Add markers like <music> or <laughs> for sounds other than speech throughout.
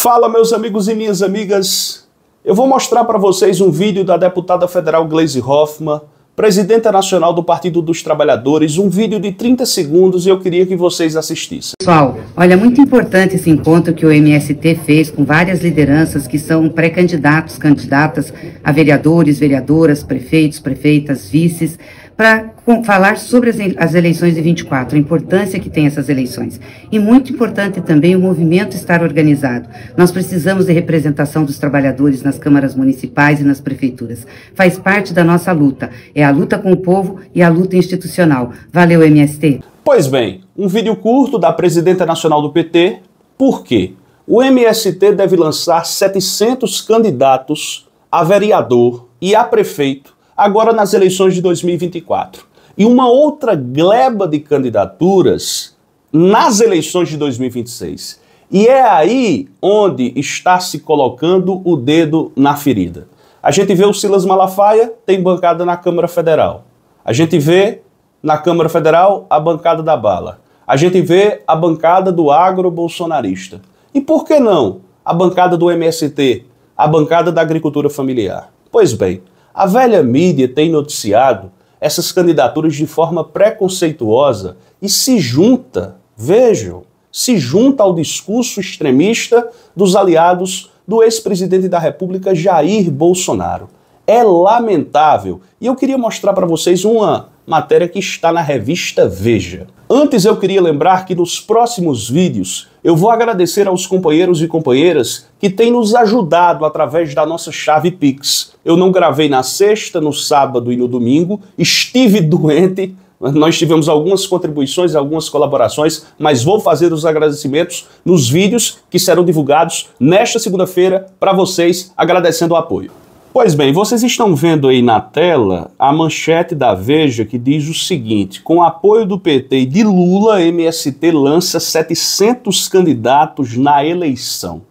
Fala, meus amigos e minhas amigas. Eu vou mostrar para vocês um vídeo da deputada federal Gleisi Hoffmann, presidenta nacional do Partido dos Trabalhadores, um vídeo de 30 segundos e eu queria que vocês assistissem. Pessoal, olha, é muito importante esse encontro que o MST fez com várias lideranças que são pré-candidatos, candidatas a vereadores, vereadoras, prefeitos, prefeitas, vices, para falar sobre as eleições de 24, a importância que tem essas eleições. E muito importante também o movimento estar organizado. Nós precisamos de representação dos trabalhadores nas câmaras municipais e nas prefeituras. Faz parte da nossa luta. É a luta com o povo e a luta institucional. Valeu, MST. Pois bem, um vídeo curto da presidenta nacional do PT. Por quê? O MST deve lançar 700 candidatos a vereador e a prefeito agora nas eleições de 2024. E uma outra gleba de candidaturas nas eleições de 2026. E é aí onde está se colocando o dedo na ferida. A gente vê o Silas Malafaia, tem bancada na Câmara Federal. A gente vê na Câmara Federal a bancada da bala. A gente vê a bancada do agro bolsonarista. E por que não a bancada do MST, a bancada da agricultura familiar? Pois bem, a velha mídia tem noticiado essas candidaturas de forma preconceituosa e se junta, vejam, se junta ao discurso extremista dos aliados do ex-presidente da República Jair Bolsonaro. É lamentável. E eu queria mostrar para vocês uma matéria que está na revista Veja. Antes eu queria lembrar que nos próximos vídeos eu vou agradecer aos companheiros e companheiras que têm nos ajudado através da nossa chave Pix. Eu não gravei na sexta, no sábado e no domingo, estive <laughs> doente, nós tivemos algumas contribuições, algumas colaborações, mas vou fazer os agradecimentos nos vídeos que serão divulgados nesta segunda-feira para vocês, agradecendo o apoio. Pois bem, vocês estão vendo aí na tela a manchete da Veja que diz o seguinte: com apoio do PT e de Lula, MST lança 700 candidatos na eleição.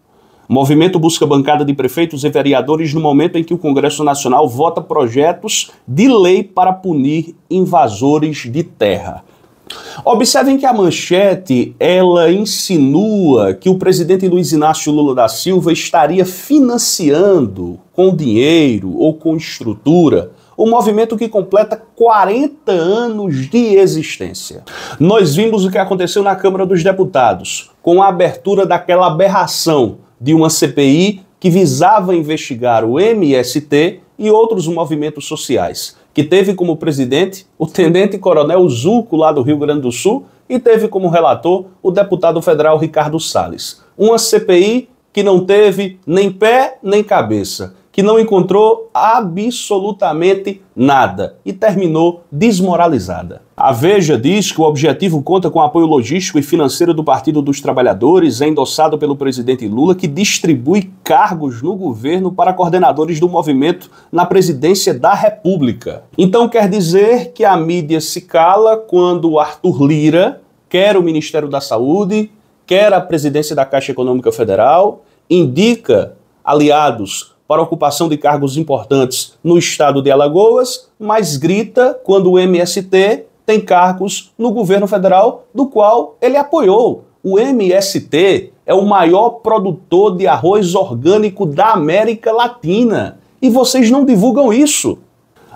O movimento busca bancada de prefeitos e vereadores no momento em que o Congresso Nacional vota projetos de lei para punir invasores de terra. Observem que a manchete ela insinua que o presidente Luiz Inácio Lula da Silva estaria financiando com dinheiro ou com estrutura o movimento que completa 40 anos de existência. Nós vimos o que aconteceu na Câmara dos Deputados, com a abertura daquela aberração de uma CPI que visava investigar o MST e outros movimentos sociais que teve como presidente o tenente-coronel Zuco, lá do Rio Grande do Sul, e teve como relator o deputado federal Ricardo Salles. Uma CPI que não teve nem pé nem cabeça que não encontrou absolutamente nada e terminou desmoralizada. A Veja diz que o objetivo conta com apoio logístico e financeiro do Partido dos Trabalhadores, endossado pelo presidente Lula, que distribui cargos no governo para coordenadores do movimento na presidência da República. Então quer dizer que a mídia se cala quando Arthur Lira quer o Ministério da Saúde, quer a presidência da Caixa Econômica Federal, indica aliados para ocupação de cargos importantes no estado de Alagoas, mas grita quando o MST tem cargos no governo federal, do qual ele apoiou. O MST é o maior produtor de arroz orgânico da América Latina. E vocês não divulgam isso.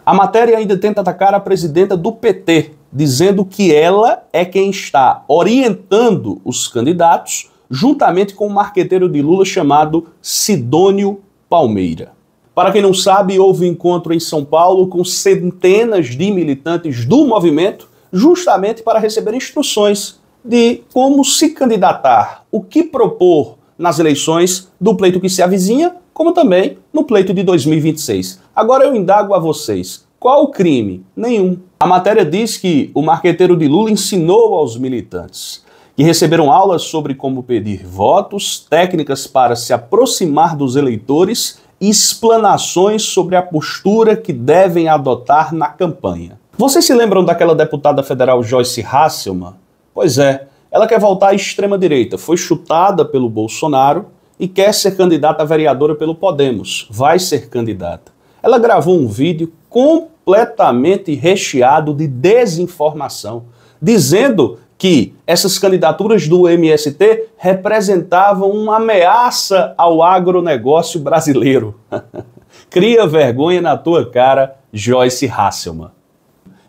A matéria ainda tenta atacar a presidenta do PT, dizendo que ela é quem está orientando os candidatos, juntamente com um marqueteiro de Lula chamado Sidônio Palmeira. Para quem não sabe, houve um encontro em São Paulo com centenas de militantes do movimento, justamente para receber instruções de como se candidatar, o que propor nas eleições do pleito que se avizinha, como também no pleito de 2026. Agora eu indago a vocês: qual o crime? Nenhum. A matéria diz que o marqueteiro de Lula ensinou aos militantes que receberam aulas sobre como pedir votos, técnicas para se aproximar dos eleitores e explanações sobre a postura que devem adotar na campanha. Vocês se lembram daquela deputada federal Joyce Hasselmann? Pois é, ela quer voltar à extrema-direita, foi chutada pelo Bolsonaro e quer ser candidata a vereadora pelo Podemos. Vai ser candidata. Ela gravou um vídeo completamente recheado de desinformação, dizendo que essas candidaturas do MST representavam uma ameaça ao agronegócio brasileiro. <laughs> Cria vergonha na tua cara, Joyce Hasselman.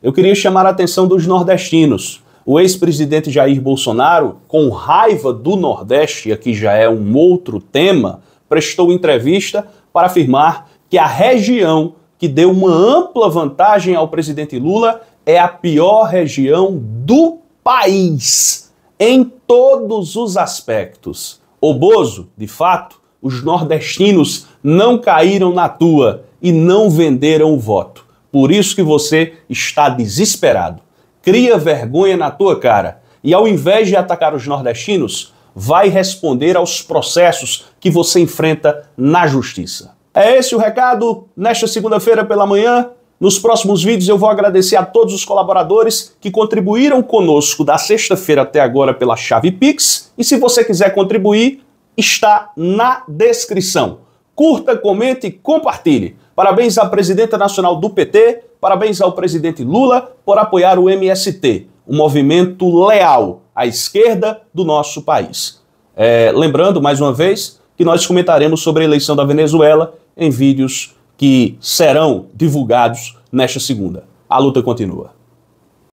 Eu queria chamar a atenção dos nordestinos. O ex-presidente Jair Bolsonaro, com raiva do Nordeste, aqui já é um outro tema, prestou entrevista para afirmar que a região que deu uma ampla vantagem ao presidente Lula é a pior região do país em todos os aspectos. O Bozo, de fato, os nordestinos não caíram na tua e não venderam o voto. Por isso que você está desesperado. Cria vergonha na tua cara e ao invés de atacar os nordestinos, vai responder aos processos que você enfrenta na justiça. É esse o recado nesta segunda-feira pela manhã. Nos próximos vídeos eu vou agradecer a todos os colaboradores que contribuíram conosco da sexta-feira até agora pela chave Pix. E se você quiser contribuir, está na descrição. Curta, comente e compartilhe. Parabéns à presidenta nacional do PT, parabéns ao presidente Lula por apoiar o MST, um movimento leal à esquerda do nosso país. É, lembrando, mais uma vez, que nós comentaremos sobre a eleição da Venezuela em vídeos que serão divulgados nesta segunda. A luta continua.